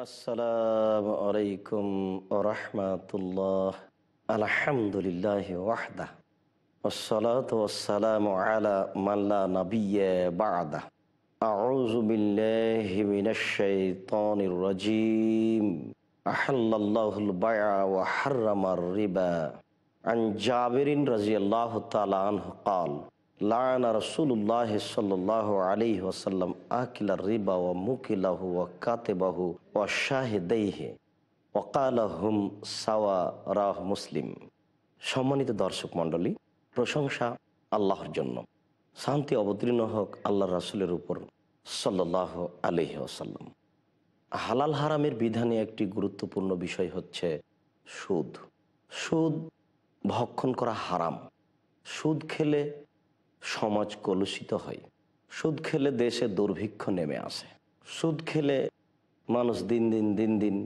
السلام عليكم ورحمة الله الحمد لله وحده والصلاة والسلام على من لا نبي بعده أعوذ بالله من الشيطان الرجيم أحل الله البيع وحرم الربا عن جابر رضي الله تعالى عنه قال সাওয়া রাহ মুসলিম সম্মানিত দর্শক মণ্ডলী প্রশংসা আল্লাহর জন্য শান্তি অবতীর্ণ হোক আল্লাহ রাসুলের উপর সাল্লাহ আলহি আসাল্লাম হালাল হারামের বিধানে একটি গুরুত্বপূর্ণ বিষয় হচ্ছে সুদ সুদ ভক্ষণ করা হারাম সুদ খেলে সমাজ কলুষিত হয় সুদ খেলে দেশে দুর্ভিক্ষ নেমে আসে সুদ খেলে মানুষ দিন দিন দিন দিন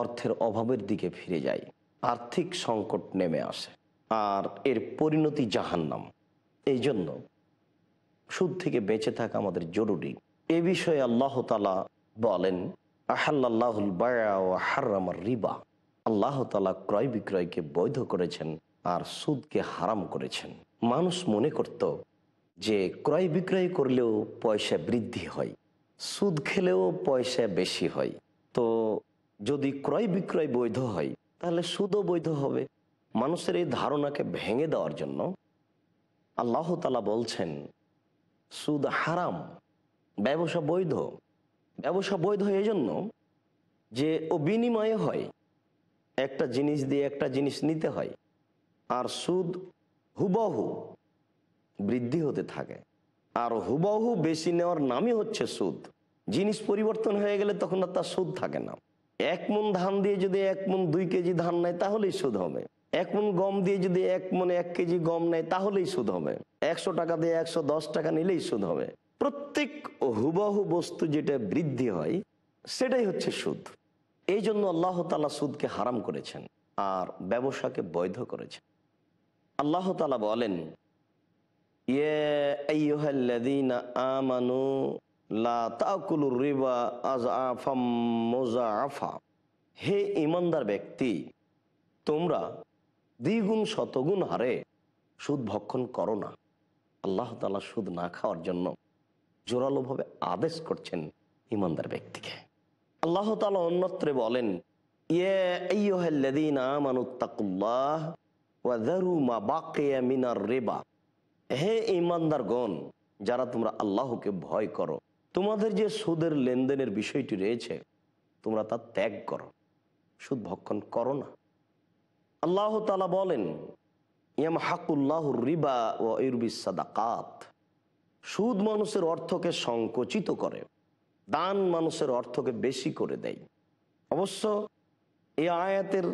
অর্থের অভাবের দিকে ফিরে যায় আর্থিক সংকট নেমে আসে আর এর পরিণতি জাহান্নাম এই জন্য সুদ থেকে বেঁচে থাকা আমাদের জরুরি এ বিষয়ে আল্লাহ তালা বলেন আহাল্লাহুল হারামার রিবা আল্লাহ তালা ক্রয় বিক্রয়কে বৈধ করেছেন আর সুদকে হারাম করেছেন মানুষ মনে করত যে ক্রয় বিক্রয় করলেও পয়সা বৃদ্ধি হয় সুদ খেলেও পয়সা বেশি হয় তো যদি ক্রয় বিক্রয় বৈধ হয় তাহলে সুদও বৈধ হবে মানুষের এই ধারণাকে ভেঙে দেওয়ার জন্য আল্লাহ আল্লাহতালা বলছেন সুদ হারাম ব্যবসা বৈধ ব্যবসা বৈধ এই জন্য যে ও বিনিময়ে হয় একটা জিনিস দিয়ে একটা জিনিস নিতে হয় আর সুদ হুবহু বৃদ্ধি হতে থাকে আর হুবহু বেশি নেওয়ার নামই হচ্ছে সুদ জিনিস পরিবর্তন হয়ে গেলে তখন আর তার সুদ থাকে না এক মন ধান দিয়ে যদি এক মন দুই কেজি ধান নেয় তাহলেই সুদ হবে এক মন গম দিয়ে যদি এক মন এক কেজি গম নেয় তাহলেই সুদ হবে একশো টাকা দিয়ে একশো দশ টাকা নিলেই সুদ হবে প্রত্যেক হুবহু বস্তু যেটা বৃদ্ধি হয় সেটাই হচ্ছে সুদ এই জন্য আল্লাহ তালা সুদকে হারাম করেছেন আর ব্যবসাকে বৈধ করেছেন আল্লাহ তালা বলেন আমানু রিবা হে ইমানদার ব্যক্তি তোমরা দ্বিগুণ শতগুণ হারে সুদ ভক্ষণ করো না আল্লাহ তালা সুদ না খাওয়ার জন্য জোরালোভাবে আদেশ করছেন ইমানদার ব্যক্তিকে আল্লাহ তালা অন্যত্রে বলেন ইয়ে আমানুত্তাকুল্লাহ রেবা হে গণ যারা তোমরা আল্লাহকে ভয় করো তোমাদের যে সুদের লেনদেনের বিষয়টি রয়েছে তোমরা তা ত্যাগ করো সুদ ভক্ষণ করো না আল্লাহ তালা বলেন ইয়াম হাকুল্লাহ রিবা ও ইরবিসাদাকাত সুদ মানুষের অর্থকে সংকুচিত করে দান মানুষের অর্থকে বেশি করে দেয় অবশ্য এই আয়াতের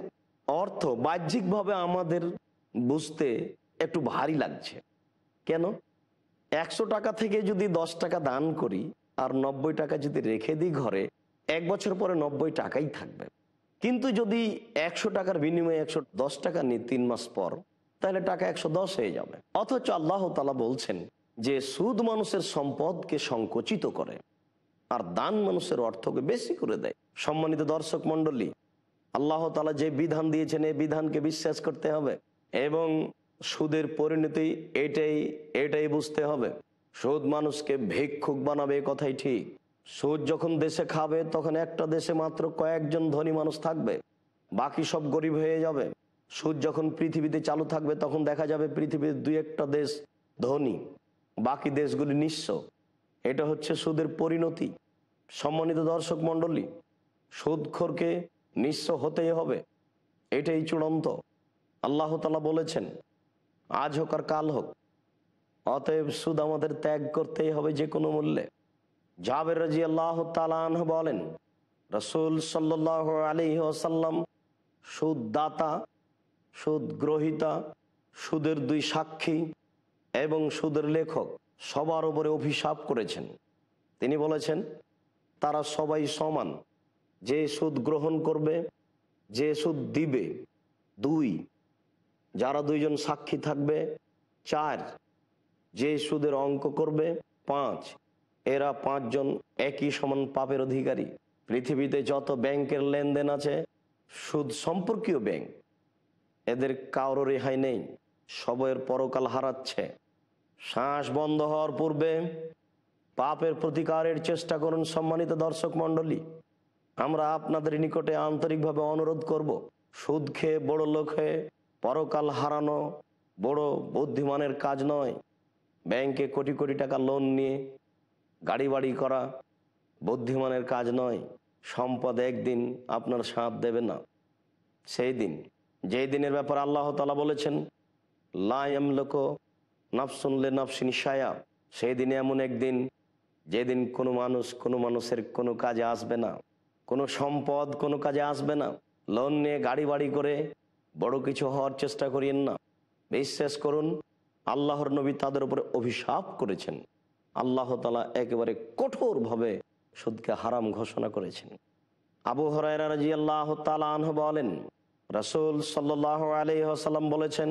অর্থ বাহ্যিকভাবে আমাদের বুঝতে একটু ভারী লাগছে কেন একশো টাকা থেকে যদি দশ টাকা দান করি আর নব্বই টাকা যদি রেখে দিই ঘরে এক বছর পরে নব্বই টাকাই থাকবে কিন্তু যদি একশো টাকার বিনিময়ে একশো দশ টাকা নিই তিন মাস পর তাহলে টাকা একশো দশ হয়ে যাবে অথচ আল্লাহ তালা বলছেন যে সুদ মানুষের সম্পদকে সংকুচিত করে আর দান মানুষের অর্থকে বেশি করে দেয় সম্মানিত দর্শক মন্ডলী আল্লাহ তালা যে বিধান দিয়েছেন এই বিধানকে বিশ্বাস করতে হবে এবং সুদের পরিণতি এটাই এটাই বুঝতে হবে সুদ মানুষকে ভিক্ষুক বানাবে কথাই ঠিক সুদ যখন দেশে খাবে তখন একটা দেশে মাত্র কয়েকজন ধনী মানুষ থাকবে বাকি সব গরিব হয়ে যাবে সুদ যখন পৃথিবীতে চালু থাকবে তখন দেখা যাবে পৃথিবীর দুই একটা দেশ ধনী বাকি দেশগুলি নিঃস্ব এটা হচ্ছে সুদের পরিণতি সম্মানিত দর্শক মন্ডলী সুদখোরকে নিঃস্ব হতেই হবে এটাই চূড়ান্ত আল্লাহ তালা বলেছেন আজ হোক আর কাল হোক অতএব সুদ আমাদের ত্যাগ করতেই হবে যে কোনো মূল্যে জাবের রাজি আল্লাহ তালান বলেন রসুল সাল্লাহ আলী আসাল্লাম সুদদাতা সুদ গ্রহিতা সুদের দুই সাক্ষী এবং সুদের লেখক সবার উপরে অভিশাপ করেছেন তিনি বলেছেন তারা সবাই সমান যে সুদ গ্রহণ করবে যে সুদ দিবে দুই যারা দুইজন সাক্ষী থাকবে চার যে সুদের অঙ্ক করবে পাঁচ এরা পাঁচজন একই সমান পাপের অধিকারী পৃথিবীতে যত ব্যাংকের লেনদেন আছে সুদ সম্পর্কীয় ব্যাংক এদের কারো রেহাই নেই সবের পরকাল হারাচ্ছে শ্বাস বন্ধ হওয়ার পূর্বে পাপের প্রতিকারের চেষ্টা করুন সম্মানিত দর্শক মন্ডলী আমরা আপনাদের নিকটে আন্তরিকভাবে অনুরোধ করব। সুদ খেয়ে বড় লোক হয়ে পরকাল হারানো বড় বুদ্ধিমানের কাজ নয় ব্যাংকে কোটি কোটি টাকা লোন নিয়ে গাড়ি বাড়ি করা বুদ্ধিমানের কাজ নয় সম্পদ একদিন আপনার সাঁত দেবে না সেই দিন যেই দিনের ব্যাপার আল্লাহ তালা বলেছেন লাইম লোক নাফসুনলে নাফসিন সায়া সেই দিনে এমন একদিন যেদিন কোনো মানুষ কোনো মানুষের কোনো কাজে আসবে না কোনো সম্পদ কোনো কাজে আসবে না লোন নিয়ে গাড়ি বাড়ি করে বড় কিছু হওয়ার চেষ্টা করিয়েন না বিশ্বাস করুন আল্লাহর নবী তাদের উপরে অভিশাপ করেছেন আল্লাহ তালা একেবারে কঠোরভাবে সুদকে হারাম ঘোষণা করেছেন আবু হরাই আল্লাহ তালাহ বলেন রসুল সাল্লাহ আলহ্লাম বলেছেন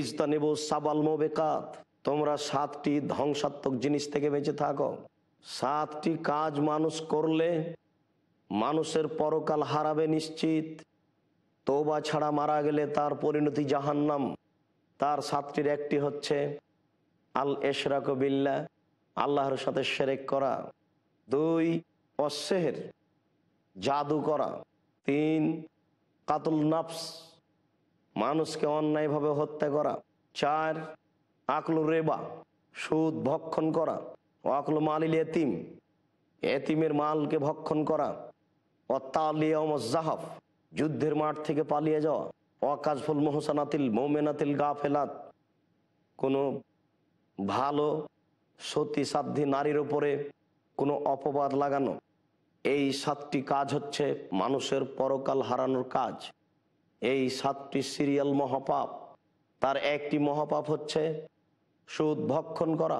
ইজতানিবু সাবাল মোবেকাত তোমরা সাতটি ধ্বংসাত্মক জিনিস থেকে বেঁচে থাকো সাতটি কাজ মানুষ করলে মানুষের পরকাল হারাবে নিশ্চিত তৌবা ছাড়া মারা গেলে তার পরিণতি জাহান্নাম তার সাতটির একটি হচ্ছে আল এশরাক বিল্লা আল্লাহর সাথে সেরেক করা দুই অশ্বের জাদু করা তিন কাতুল নাফস মানুষকে অন্যায়ভাবে হত্যা করা চার আকল রেবা সুদ ভক্ষণ করা আকল মালিল এতিম এতিমের মালকে ভক্ষণ করা অত্তালিয়মজাহাফ যুদ্ধের মাঠ থেকে পালিয়ে যাওয়া অকাজফুল মোহসানাতিল মোমেনাতিল গা ফেলাত কোনো ভালো সতী সাধ্যী নারীর ওপরে কোনো অপবাদ লাগানো এই সাতটি কাজ হচ্ছে মানুষের পরকাল হারানোর কাজ এই সাতটি সিরিয়াল মহাপাপ তার একটি মহাপাপ হচ্ছে সুদ ভক্ষণ করা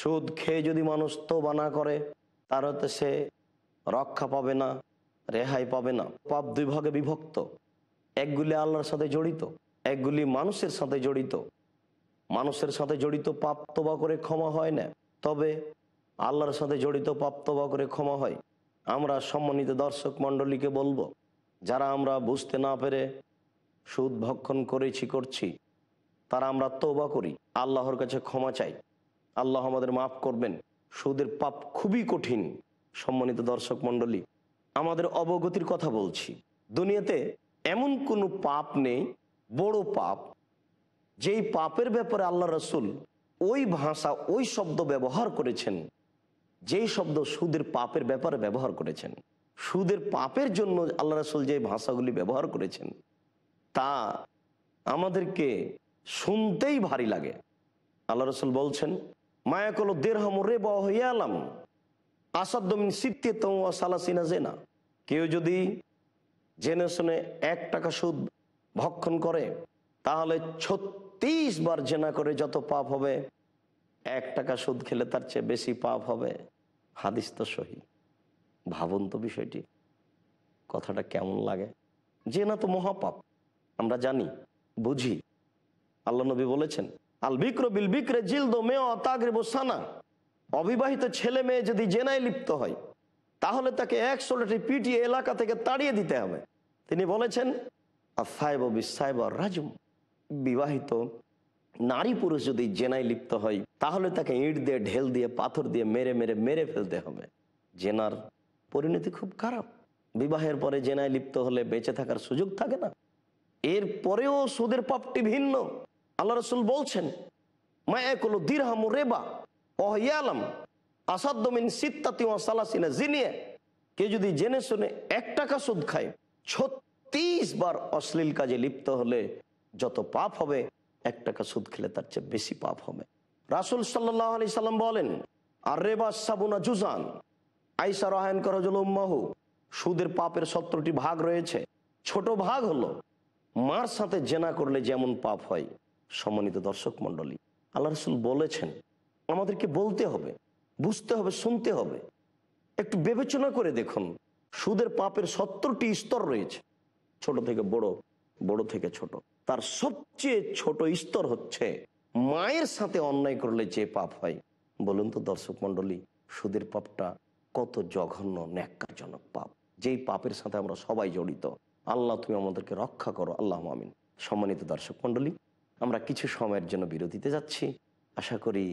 সুদ খেয়ে যদি মানুষ তো বানা করে তার হতে সে রক্ষা পাবে না রেহাই পাবে না পাপ দুই ভাগে বিভক্ত একগুলি আল্লাহর সাথে জড়িত একগুলি মানুষের সাথে জড়িত মানুষের সাথে জড়িত পাপ তবা করে ক্ষমা হয় না তবে আল্লাহর সাথে জড়িত পাপ তবা করে ক্ষমা হয় আমরা সম্মানিত দর্শক মণ্ডলীকে বলবো যারা আমরা বুঝতে না পেরে সুদ ভক্ষণ করেছি করছি তারা আমরা তৌবা করি আল্লাহর কাছে ক্ষমা চাই আল্লাহ আমাদের মাফ করবেন সুদের পাপ খুবই কঠিন সম্মানিত দর্শক মণ্ডলী আমাদের অবগতির কথা বলছি দুনিয়াতে এমন কোনো পাপ নেই বড় পাপ যেই পাপের ব্যাপারে আল্লাহ রসুল ওই ভাষা ওই শব্দ ব্যবহার করেছেন যেই শব্দ সুদের পাপের ব্যাপারে ব্যবহার করেছেন সুদের পাপের জন্য আল্লাহ রসুল যে ভাষাগুলি ব্যবহার করেছেন তা আমাদেরকে শুনতেই ভারী লাগে আল্লাহ রসুল বলছেন মায়াকল দেড়হম রে বহ আলাম আসাদ্দমিন সিদ্ধিতম ও সালাসিনা জেনা কেউ যদি জেনে শুনে এক টাকা সুদ ভক্ষণ করে তাহলে ছত্রিশ বার জেনা করে যত পাপ হবে এক টাকা সুদ খেলে তার চেয়ে বেশি পাপ হবে হাদিস তো সহি ভাবুন তো বিষয়টি কথাটা কেমন লাগে জেনা তো মহাপাপ আমরা জানি বুঝি আল্লাহ নবী বলেছেন আল বিক্র বিল বিক্রে জিলদো মেয় তাগরে সানা অবিবাহিত ছেলে মেয়ে যদি জেনায় লিপ্ত হয় তাহলে তাকে এক সোলেটে পিটিয়ে এলাকা থেকে তাড়িয়ে দিতে হবে তিনি বলেছেন আফাইব রাজুম বিবাহিত নারী পুরুষ যদি জেনায় লিপ্ত হয় তাহলে তাকে ইট দিয়ে ঢেল দিয়ে পাথর দিয়ে মেরে মেরে মেরে ফেলতে হবে জেনার পরিণতি খুব খারাপ বিবাহের পরে জেনায় লিপ্ত হলে বেঁচে থাকার সুযোগ থাকে না এর পরেও সুদের পাপটি ভিন্ন আল্লাহ রসুল বলছেন কোনো দীরহামু রেবা ওহিয়ালাম আসাদ্দমিন সিত্তাতি ও সালাসিনা জিনিয়ে কে যদি জেনে শুনে এক টাকা সুদ খায় ছত্রিশ বার অশ্লীল কাজে লিপ্ত হলে যত পাপ হবে এক টাকা সুদ খেলে তার চেয়ে বেশি পাপ হবে রাসুল সাল্লাহ সাল্লাম বলেন আর রেবাস সাবুনা জুজান আইসা রহায়ন করজল উম্মাহু সুদের পাপের সত্তরটি ভাগ রয়েছে ছোট ভাগ হলো মার সাথে জেনা করলে যেমন পাপ হয় সমন্বিত দর্শক মণ্ডলী আল্লাহ রসুল বলেছেন আমাদেরকে বলতে হবে বুঝতে হবে শুনতে হবে একটু বিবেচনা করে দেখুন সুদের পাপের সত্তরটি স্তর রয়েছে ছোট থেকে বড় বড় থেকে ছোট তার সবচেয়ে ছোট স্তর হচ্ছে মায়ের সাথে অন্যায় করলে যে পাপ হয় বলুন তো দর্শক মন্ডলী সুদের পাপটা কত জঘন্য ন্যাক্কারজনক পাপ যেই পাপের সাথে আমরা সবাই জড়িত আল্লাহ তুমি আমাদেরকে রক্ষা করো আল্লাহ আমিন সম্মানিত দর্শক মন্ডলী আমরা কিছু সময়ের জন্য বিরতিতে যাচ্ছি আশা করি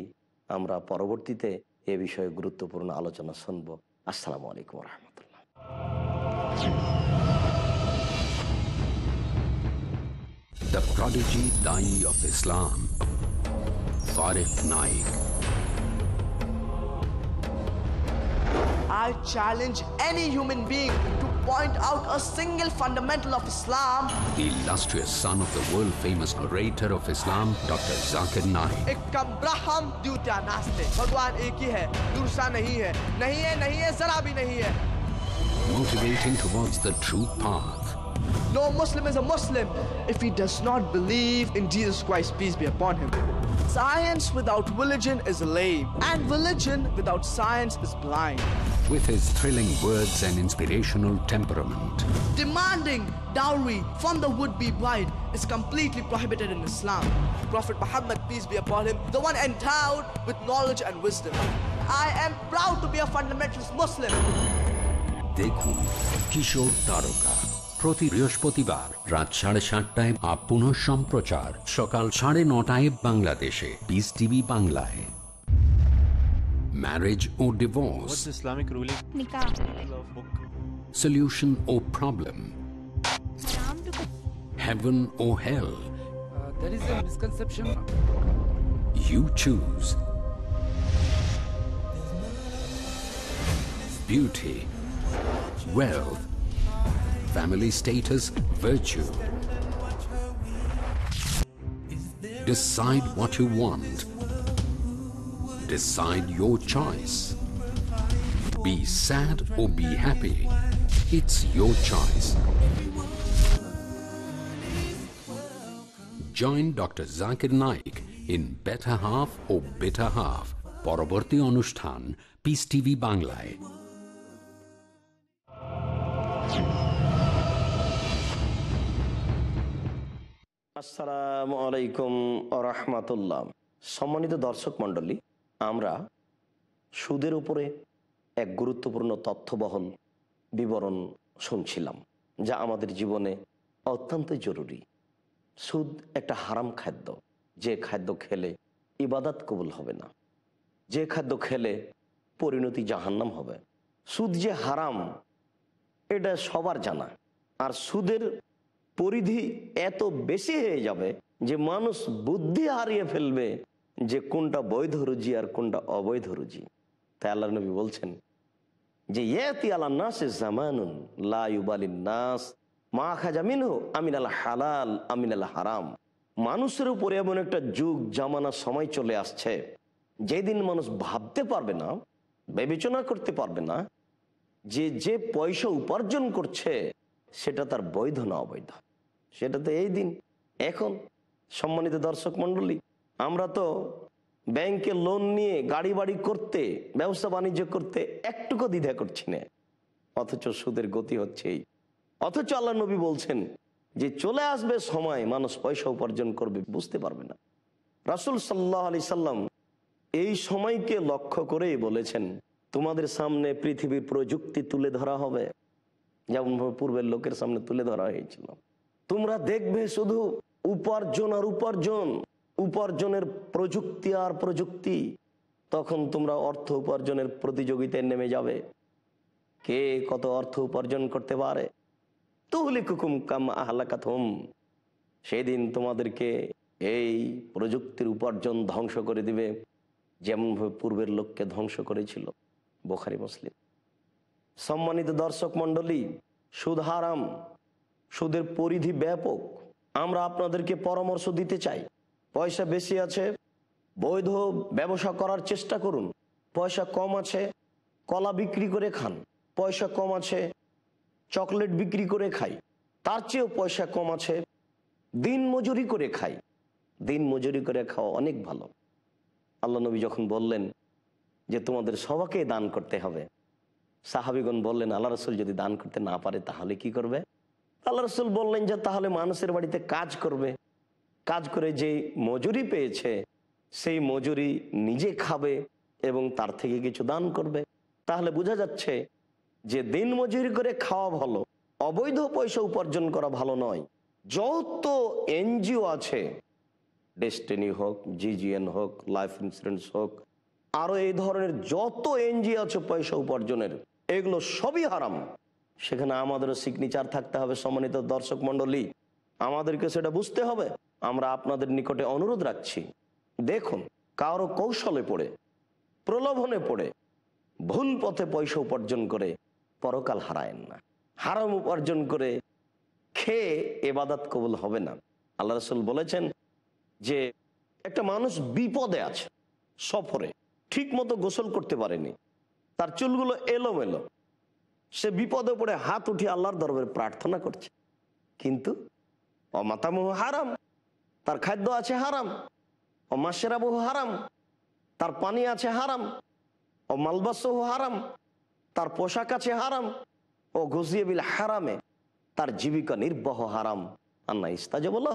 আমরা পরবর্তীতে এ বিষয়ে গুরুত্বপূর্ণ আলোচনা শুনব আসসালামু আলাইকুম রহমতুল্লাহ The Prodigy Dai of Islam Farid Naik I challenge any human being point out a single fundamental of Islam. The illustrious son of the world-famous orator of Islam, Dr. Zakir Naik. Ekam braham dutya naste. Bhagwan ek hi hai, dursa nahi hai. Nahi hai, nahi hai, zara bhi nahi hai. Motivating towards the true path. No Muslim is a Muslim if he does not believe in Jesus Christ, peace be upon him. Science without religion is lame, and religion without science is blind. With his thrilling words and inspirational temperament, demanding dowry from the would-be bride is completely prohibited in Islam. Prophet Muhammad, peace be upon him, the one endowed with knowledge and wisdom. I am proud to be a fundamentalist Muslim. Dekhu Kishore Taroka. প্রতি বৃহস্পতিবার রাত সাড়ে সাতটায় আপন সম্প্রচার সকাল সাড়ে নটায় বাংলাদেশে পিস টিভি বাংলায় ম্যারেজ ও ডিভোর্স ইসলামিক রুলিং সলিউশন ও প্রবলেম heaven ও hell you choose beauty wealth family status, virtue. Decide what you want. Decide your choice. Be sad or be happy. It's your choice. Join Dr. Zakir Naik in Better Half or Bitter Half. পরবর্তী অনুষ্ঠান piece TV বাংলায় আসসালামু আলাইকুম রাহমাতুল্লাহ সম্মানিত দর্শক মণ্ডলী আমরা সুদের উপরে এক গুরুত্বপূর্ণ তথ্যবহন বিবরণ শুনছিলাম যা আমাদের জীবনে অত্যন্ত জরুরি সুদ একটা হারাম খাদ্য যে খাদ্য খেলে ইবাদাত কবুল হবে না যে খাদ্য খেলে পরিণতি জাহান্নাম হবে সুদ যে হারাম এটা সবার জানা আর সুদের পরিধি এত বেশি হয়ে যাবে যে মানুষ বুদ্ধি হারিয়ে ফেলবে যে কোনটা বৈধ রুজি আর কোনটা অবৈধ রুজি তাই আল্লাহ নবী বলছেন যে ইয়াতি আলা নাসে জামানুন লাউবালিন নাস মা খাজামিন হো আমিন আল হালাল আমিন আল হারাম মানুষের উপরে এমন একটা যুগ জামানা সময় চলে আসছে যেদিন মানুষ ভাবতে পারবে না বিবেচনা করতে পারবে না যে যে পয়সা উপার্জন করছে সেটা তার বৈধ না অবৈধ সেটা তো এই দিন এখন সম্মানিত দর্শক মন্ডলী আমরা তো ব্যাংকে লোন নিয়ে গাড়ি বাড়ি করতে ব্যবসা বাণিজ্য করতে একটুকু দ্বিধা করছি না অথচ সুদের গতি হচ্ছে এই অথচ আল্লাহ নবী বলছেন যে চলে আসবে সময় মানুষ পয়সা উপার্জন করবে বুঝতে পারবে না রাসুল সাল্লাহ আলি সাল্লাম এই সময়কে লক্ষ্য করেই বলেছেন তোমাদের সামনে পৃথিবীর প্রযুক্তি তুলে ধরা হবে যেমন পূর্বের লোকের সামনে তুলে ধরা হয়েছিল তোমরা দেখবে শুধু উপার্জন আর উপার্জন উপার্জনের প্রযুক্তি আর প্রযুক্তি তখন তোমরা অর্থ উপার্জনের প্রতিযোগিতায় নেমে যাবে কে কত অর্থ উপার্জন করতে পারে তুহলি কুকুম কাম আহলাকাত হোম সেদিন তোমাদেরকে এই প্রযুক্তির উপার্জন ধ্বংস করে দিবে যেমনভাবে পূর্বের লোককে ধ্বংস করেছিল বোখারি মুসলিম সম্মানিত দর্শক মণ্ডলী সুধারাম সুদের পরিধি ব্যাপক আমরা আপনাদেরকে পরামর্শ দিতে চাই পয়সা বেশি আছে বৈধ ব্যবসা করার চেষ্টা করুন পয়সা কম আছে কলা বিক্রি করে খান পয়সা কম আছে চকলেট বিক্রি করে খাই তার চেয়েও পয়সা কম আছে দিন মজুরি করে খাই দিন মজুরি করে খাওয়া অনেক ভালো আল্লাহ নবী যখন বললেন যে তোমাদের সবাকে দান করতে হবে সাহাবিগণ বললেন আল্লাহ রসুল যদি দান করতে না পারে তাহলে কি করবে আল্লাহ রসুল বললেন যে তাহলে মানুষের বাড়িতে কাজ করবে কাজ করে যে মজুরি পেয়েছে সেই মজুরি নিজে খাবে এবং তার থেকে কিছু দান করবে তাহলে বোঝা যাচ্ছে যে দিন মজুরি করে খাওয়া ভালো অবৈধ পয়সা উপার্জন করা ভালো নয় যত এনজিও আছে ডেস্টিনি হোক জিজিএন হোক লাইফ ইন্স্যুরেন্স হোক আরও এই ধরনের যত এনজিও আছে পয়সা উপার্জনের এগুলো সবই হারাম সেখানে আমাদেরও সিগনেচার থাকতে হবে সম্মানিত দর্শক মন্ডলী আমাদেরকে সেটা বুঝতে হবে আমরা আপনাদের নিকটে অনুরোধ রাখছি দেখুন কারো কৌশলে পড়ে প্রলোভনে পড়ে ভুল পথে পয়সা উপার্জন করে পরকাল হারায়েন না হারাম উপার্জন করে খেয়ে এবাদাত কবুল হবে না আল্লাহ রসুল বলেছেন যে একটা মানুষ বিপদে আছে সফরে ঠিক মতো গোসল করতে পারেনি তার চুলগুলো এলোমেলো সে বিপদে পড়ে হাত উঠি আল্লাহর দরবারে প্রার্থনা করছে কিন্তু অমাতামহ হারাম তার খাদ্য আছে হারাম বহু হারাম তার পানি আছে হারাম ও মালবাসহ হারাম তার পোশাক আছে হারাম ও গজিয়েবিল হারামে তার জীবিকা নির্বাহ হারাম আন্না ইস্তাজ বলা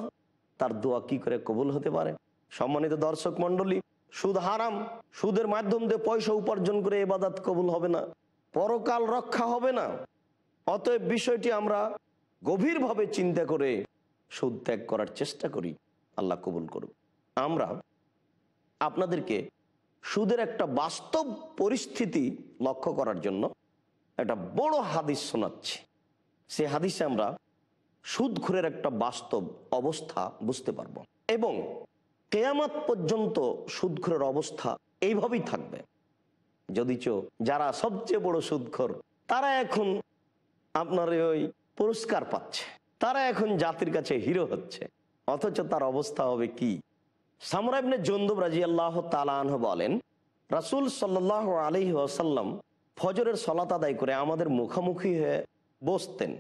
তার দোয়া কি করে কবুল হতে পারে সম্মানিত দর্শক মন্ডলী সুদ হারাম সুদের মাধ্যম দিয়ে পয়সা উপার্জন করে এবাদাত কবুল হবে না পরকাল রক্ষা হবে না অতএব বিষয়টি আমরা গভীরভাবে চিন্তা করে সুদ ত্যাগ করার চেষ্টা করি আল্লাহ কবুল করুক আমরা আপনাদেরকে সুদের একটা বাস্তব পরিস্থিতি লক্ষ্য করার জন্য একটা বড় হাদিস শোনাচ্ছি সে হাদিসে আমরা সুদ ঘুরের একটা বাস্তব অবস্থা বুঝতে পারব এবং কেয়ামাত পর্যন্ত সুদ ঘুরের অবস্থা এইভাবেই থাকবে যদিচ যারা সবচেয়ে বড় সুদখর তারা এখন আপনার ওই পুরস্কার পাচ্ছে তারা এখন জাতির কাছে হিরো হচ্ছে অথচ তার অবস্থা হবে কি জন্দুব রাজি আল্লাহ বলেন রাসুল সাল্লাহ আসাল্লাম ফজরের সলাত আদায় করে আমাদের মুখোমুখি হয়ে বসতেন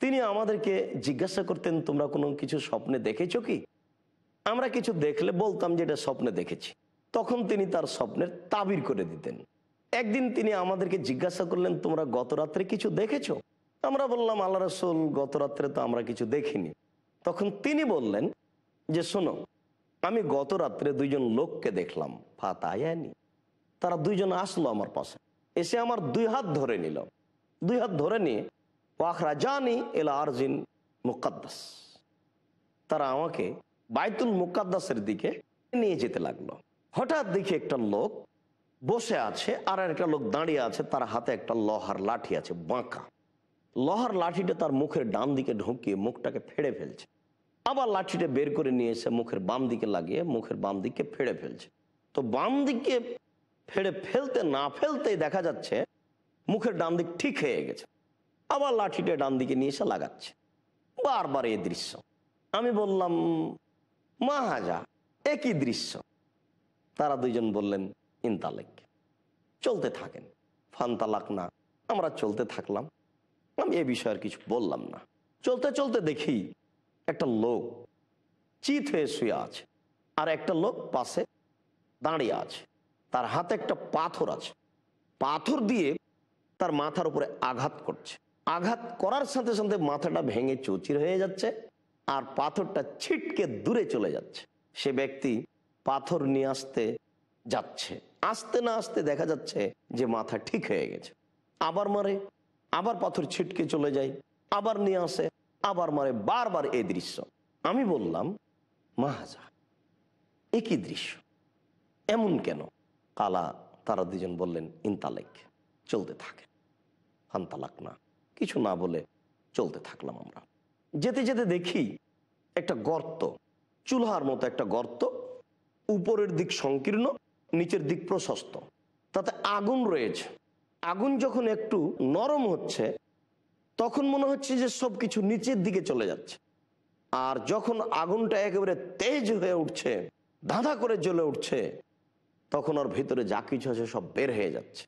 তিনি আমাদেরকে জিজ্ঞাসা করতেন তোমরা কোনো কিছু স্বপ্নে দেখেছ কি আমরা কিছু দেখলে বলতাম যে এটা স্বপ্নে দেখেছি তখন তিনি তার স্বপ্নের তাবির করে দিতেন একদিন তিনি আমাদেরকে জিজ্ঞাসা করলেন তোমরা গত রাত্রে কিছু দেখেছ আমরা বললাম আল্লাহ রসুল গত রাত্রে তো আমরা কিছু দেখিনি তখন তিনি বললেন যে শোনো আমি গত রাত্রে দুইজন লোককে দেখলাম ফাতায়ানি তারা দুইজন আসলো আমার পাশে এসে আমার দুই হাত ধরে নিল দুই হাত ধরে নিয়ে ওয়াখরা জানি এলা আরজিন মুকাদ্দাস তারা আমাকে বাইতুল মুকাদ্দাসের দিকে নিয়ে যেতে লাগলো হঠাৎ দেখি একটা লোক বসে আছে আর একটা লোক দাঁড়িয়ে আছে তার হাতে একটা লহার লাঠি আছে বাঁকা লহার লাঠিটা তার মুখের ডান দিকে ঢুকিয়ে মুখটাকে ফেড়ে ফেলছে আবার লাঠিটা বের করে নিয়ে এসে মুখের বাম দিকে লাগিয়ে মুখের বাম দিকে ফেড়ে ফেলছে তো বাম দিকে ফেড়ে ফেলতে না ফেলতেই দেখা যাচ্ছে মুখের ডান দিক ঠিক হয়ে গেছে আবার লাঠিটা ডান দিকে নিয়ে এসে লাগাচ্ছে বারবার এই দৃশ্য আমি বললাম মা হাজা একই দৃশ্য তারা দুইজন বললেন ইনতালেক চলতে থাকেন ফান্তালাক না আমরা চলতে থাকলাম আমি এ বিষয়ে কিছু বললাম না চলতে চলতে দেখি একটা লোক চিত হয়ে শুয়ে আছে আর একটা লোক পাশে দাঁড়িয়ে আছে তার হাতে একটা পাথর আছে পাথর দিয়ে তার মাথার উপরে আঘাত করছে আঘাত করার সাথে সাথে মাথাটা ভেঙে চচির হয়ে যাচ্ছে আর পাথরটা ছিটকে দূরে চলে যাচ্ছে সে ব্যক্তি পাথর নিয়ে আসতে যাচ্ছে আসতে না আসতে দেখা যাচ্ছে যে মাথা ঠিক হয়ে গেছে আবার মারে আবার পাথর ছিটকে চলে যায় আবার নিয়ে আসে আবার মারে বারবার এই দৃশ্য আমি বললাম মাহাজা একই দৃশ্য এমন কেন কালা তারা দুজন বললেন ইনতালেক চলতে থাকে হান্তালাক না কিছু না বলে চলতে থাকলাম আমরা যেতে যেতে দেখি একটা গর্ত চুলহার মতো একটা গর্ত উপরের দিক সংকীর্ণ নিচের দিক প্রশস্ত তাতে আগুন রয়েছে আগুন যখন একটু নরম হচ্ছে তখন মনে হচ্ছে যে সব কিছু নিচের দিকে চলে যাচ্ছে আর যখন আগুনটা একেবারে তেজ হয়ে উঠছে ধাঁধা করে জ্বলে উঠছে তখন ওর ভিতরে যা কিছু আছে সব বের হয়ে যাচ্ছে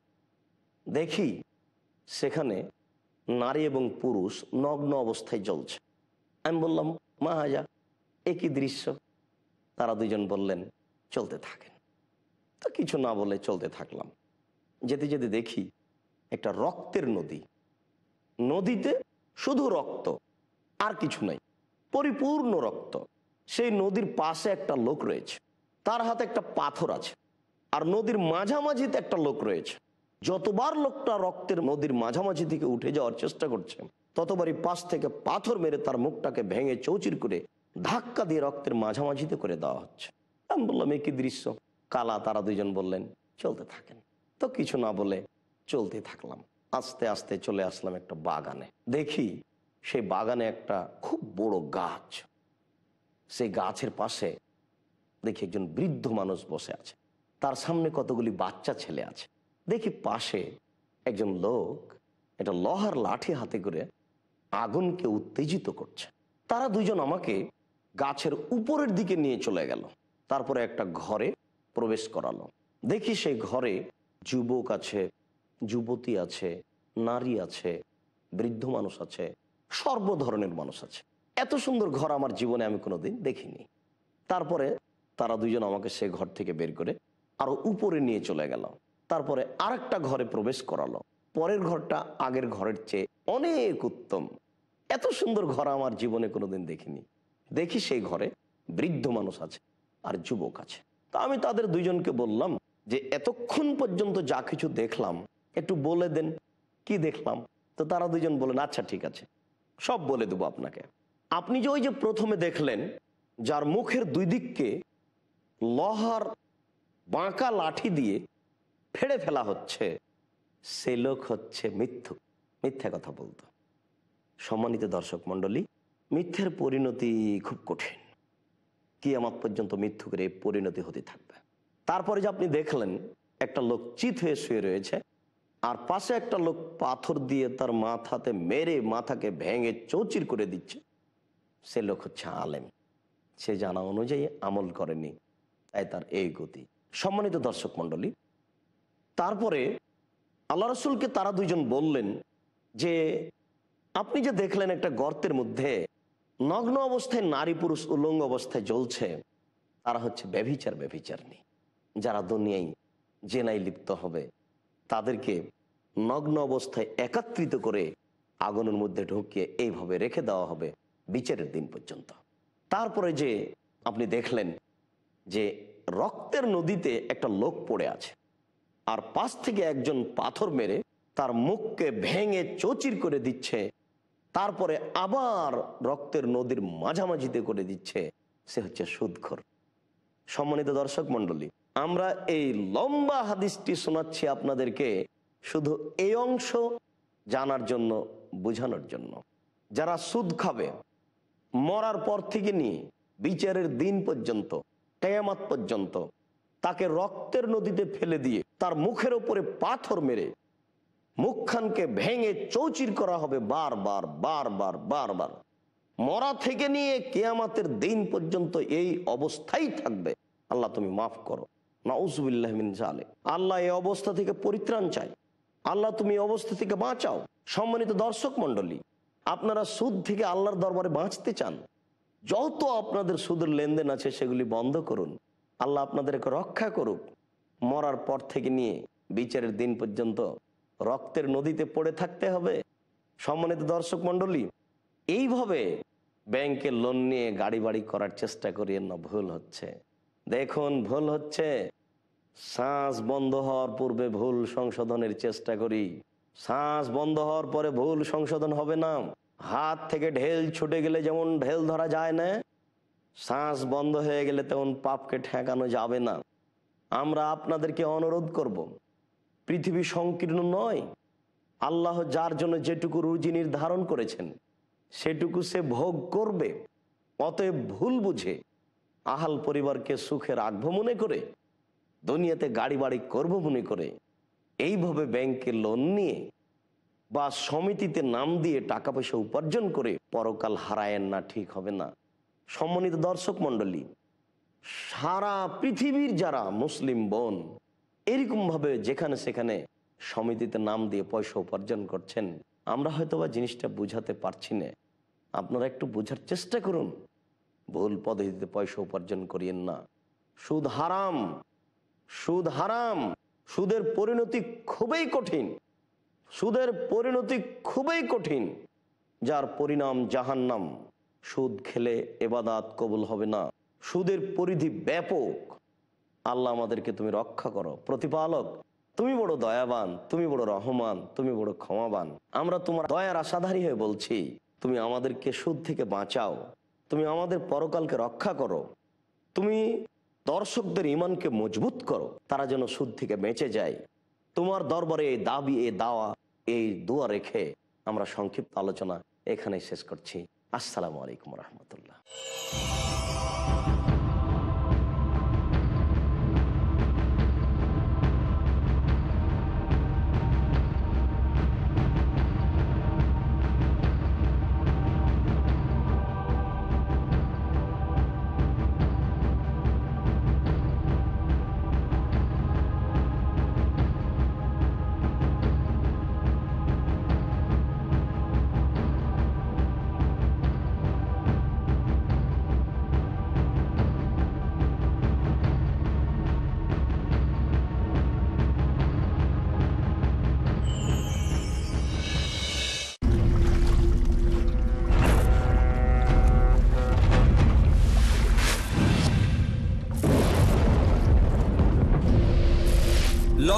দেখি সেখানে নারী এবং পুরুষ নগ্ন অবস্থায় জ্বলছে আমি বললাম মা হাজা একই দৃশ্য তারা দুজন বললেন চলতে থাকেন তো কিছু না বলে চলতে থাকলাম যেতে যেতে দেখি একটা রক্তের নদী নদীতে শুধু রক্ত আর কিছু নাই পরিপূর্ণ রক্ত সেই নদীর পাশে একটা লোক রয়েছে তার হাতে একটা পাথর আছে আর নদীর মাঝামাঝিতে একটা লোক রয়েছে যতবার লোকটা রক্তের নদীর মাঝামাঝি থেকে উঠে যাওয়ার চেষ্টা করছে ততবারই পাশ থেকে পাথর মেরে তার মুখটাকে ভেঙে চৌচির করে ধাক্কা দিয়ে রক্তের মাঝামাঝিতে করে দেওয়া হচ্ছে আমি বললাম একই দৃশ্য কালা তারা দুজন বললেন চলতে থাকেন তো কিছু না বলে চলতে থাকলাম আস্তে আস্তে চলে আসলাম একটা বাগানে দেখি সেই বাগানে একটা খুব বড় গাছ সেই গাছের পাশে দেখি একজন বৃদ্ধ মানুষ বসে আছে তার সামনে কতগুলি বাচ্চা ছেলে আছে দেখি পাশে একজন লোক এটা লোহার লাঠি হাতে করে আগুনকে উত্তেজিত করছে তারা দুজন আমাকে গাছের উপরের দিকে নিয়ে চলে গেল তারপরে একটা ঘরে প্রবেশ করালো দেখি সেই ঘরে যুবক আছে যুবতী আছে নারী আছে বৃদ্ধ মানুষ আছে সর্ব ধরনের মানুষ আছে এত সুন্দর ঘর আমার জীবনে আমি কোনোদিন দেখিনি তারপরে তারা দুজন আমাকে সে ঘর থেকে বের করে আরো উপরে নিয়ে চলে গেল তারপরে আরেকটা ঘরে প্রবেশ করালো পরের ঘরটা আগের ঘরের চেয়ে অনেক উত্তম এত সুন্দর ঘর আমার জীবনে কোনোদিন দেখিনি দেখি সেই ঘরে বৃদ্ধ মানুষ আছে আর যুবক আছে তা আমি তাদের দুইজনকে বললাম যে এতক্ষণ পর্যন্ত যা কিছু দেখলাম একটু বলে দেন কি দেখলাম তো তারা দুজন বলেন আচ্ছা ঠিক আছে সব বলে দেবো আপনাকে আপনি যে ওই যে প্রথমে দেখলেন যার মুখের দুই দিককে লহার বাঁকা লাঠি দিয়ে ফেড়ে ফেলা হচ্ছে সে লোক হচ্ছে মিথ্যু মিথ্যা কথা বলতো সম্মানিত দর্শক মন্ডলী মিথ্যের পরিণতি খুব কঠিন কিয়ামত পর্যন্ত মিথ্যুকের এই পরিণতি হতে থাকবে তারপরে যে আপনি দেখলেন একটা লোক চিত হয়ে শুয়ে রয়েছে আর পাশে একটা লোক পাথর দিয়ে তার মাথাতে মেরে মাথাকে ভেঙে চৌচির করে দিচ্ছে সে লোক হচ্ছে আলেম সে জানা অনুযায়ী আমল করেনি তাই তার এই গতি সম্মানিত দর্শক মন্ডলী তারপরে আল্লাহ রসুলকে তারা দুইজন বললেন যে আপনি যে দেখলেন একটা গর্তের মধ্যে নগ্ন অবস্থায় নারী পুরুষ উলঙ্গ অবস্থায় জ্বলছে তারা হচ্ছে ব্যভিচার ব্যভিচারণী যারা দুনিয়ায় জেনায় লিপ্ত হবে তাদেরকে নগ্ন অবস্থায় একাত্রিত করে আগুনের মধ্যে ঢুকিয়ে এইভাবে রেখে দেওয়া হবে বিচারের দিন পর্যন্ত তারপরে যে আপনি দেখলেন যে রক্তের নদীতে একটা লোক পড়ে আছে আর পাশ থেকে একজন পাথর মেরে তার মুখকে ভেঙে চচির করে দিচ্ছে তারপরে আবার রক্তের নদীর মাঝামাঝিতে করে দিচ্ছে সে হচ্ছে সুদখর সম্মানিত দর্শক মন্ডলী আমরা এই লম্বা হাদিসটি শোনাচ্ছি আপনাদেরকে শুধু এই অংশ জানার জন্য বোঝানোর জন্য যারা সুদ খাবে মরার পর থেকে নিয়ে বিচারের দিন পর্যন্ত কেয়ামাত পর্যন্ত তাকে রক্তের নদীতে ফেলে দিয়ে তার মুখের ওপরে পাথর মেরে মুখখানকে ভেঙে চৌচির করা হবে বারবার বারবার বারবার মরা থেকে নিয়ে কেয়ামাতের দিন পর্যন্ত এই অবস্থাই থাকবে আল্লাহ তুমি মাফ করো নাউজবিল্লাহমিন আল্লাহ এই অবস্থা থেকে পরিত্রাণ চাই আল্লাহ তুমি অবস্থা থেকে বাঁচাও সম্মানিত দর্শক মন্ডলী আপনারা সুদ থেকে আল্লাহর দরবারে বাঁচতে চান যত আপনাদের সুদের লেনদেন আছে সেগুলি বন্ধ করুন আল্লাহ আপনাদেরকে রক্ষা করুক মরার পর থেকে নিয়ে বিচারের দিন পর্যন্ত রক্তের নদীতে পড়ে থাকতে হবে সম্মানিত দর্শক মন্ডলী এইভাবে ব্যাংকে লোন নিয়ে গাড়ি বাড়ি করার চেষ্টা করি না ভুল হচ্ছে দেখুন ভুল হচ্ছে শ্বাস বন্ধ হওয়ার পূর্বে ভুল সংশোধনের চেষ্টা করি শ্বাস বন্ধ হওয়ার পরে ভুল সংশোধন হবে না হাত থেকে ঢেল ছুটে গেলে যেমন ঢেল ধরা যায় না শ্বাস বন্ধ হয়ে গেলে তেমন পাপকে ঠেকানো যাবে না আমরা আপনাদেরকে অনুরোধ করব। পৃথিবী সংকীর্ণ নয় আল্লাহ যার জন্য যেটুকু রুজি নির্ধারণ করেছেন সেটুকু সে ভোগ করবে অতএব ভুল বুঝে আহাল পরিবারকে সুখে রাখবো মনে করে দুনিয়াতে গাড়ি বাড়ি করব মনে করে এইভাবে ব্যাংকে লোন নিয়ে বা সমিতিতে নাম দিয়ে টাকা পয়সা উপার্জন করে পরকাল হারায়েন না ঠিক হবে না সম্মানিত দর্শক মন্ডলী সারা পৃথিবীর যারা মুসলিম বোন এরকমভাবে যেখানে সেখানে সমিতিতে নাম দিয়ে পয়সা উপার্জন করছেন আমরা হয়তো বা জিনিসটা বুঝাতে পারছি না আপনারা একটু বোঝার চেষ্টা করুন ভুল পদ্ধতিতে পয়সা উপার্জন করিয়েন না সুদ হারাম সুদ হারাম সুদের পরিণতি খুবই কঠিন সুদের পরিণতি খুবই কঠিন যার পরিণাম জাহান্নাম সুদ খেলে এবাদাত কবুল হবে না সুদের পরিধি ব্যাপক আল্লাহ আমাদেরকে তুমি রক্ষা করো প্রতিপালক তুমি বড় দয়াবান তুমি বড় রহমান তুমি বড় ক্ষমাবান আমরা তোমার দয়ার আশাধারী হয়ে বলছি তুমি আমাদেরকে সুদ থেকে বাঁচাও তুমি আমাদের পরকালকে রক্ষা করো তুমি দর্শকদের ইমানকে মজবুত করো তারা যেন সুদ থেকে বেঁচে যায় তোমার দরবারে এই দাবি এ দাওয়া এই দোয়া রেখে আমরা সংক্ষিপ্ত আলোচনা এখানে শেষ করছি আসসালামু আলাইকুম রহমতুল্লাহ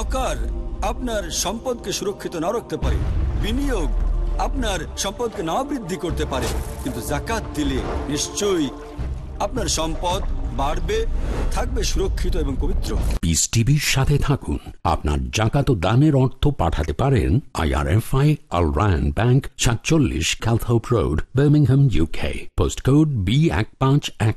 লকার আপনার সম্পদকে সুরক্ষিত না রাখতে পারে বিনিয়োগ আপনার সম্পদকে না বৃদ্ধি করতে পারে কিন্তু জাকাত দিলে নিশ্চয়ই আপনার সম্পদ বাড়বে থাকবে সুরক্ষিত এবং পবিত্র পিস টিভির সাথে থাকুন আপনার জাকাত দানের অর্থ পাঠাতে পারেন আইআরএফআই আল রায়ন ব্যাংক সাতচল্লিশ Calthorpe road Birmingham UK post code B এক পাঁচ এক